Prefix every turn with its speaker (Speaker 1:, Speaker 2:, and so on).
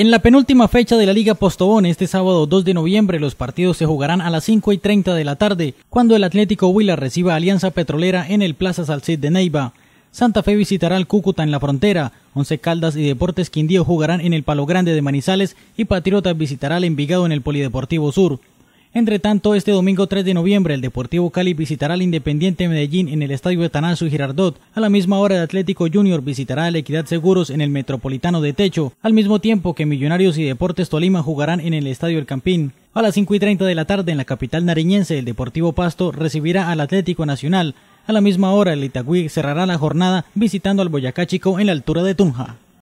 Speaker 1: En la penúltima fecha de la Liga Postobón, este sábado 2 de noviembre, los partidos se jugarán a las 5 y 30 de la tarde, cuando el Atlético Huila reciba Alianza Petrolera en el Plaza Salcid de Neiva. Santa Fe visitará al Cúcuta en la frontera, Once Caldas y Deportes Quindío jugarán en el Palo Grande de Manizales y Patriotas visitará al Envigado en el Polideportivo Sur. Entre tanto, este domingo 3 de noviembre el Deportivo Cali visitará al Independiente Medellín en el Estadio y Girardot. A la misma hora el Atlético Junior visitará al Equidad Seguros en el Metropolitano de Techo, al mismo tiempo que Millonarios y Deportes Tolima jugarán en el Estadio El Campín. A las 5 y 30 de la tarde en la capital nariñense el Deportivo Pasto recibirá al Atlético Nacional. A la misma hora el Itagüí cerrará la jornada visitando al Boyacá Chico en la altura de Tunja.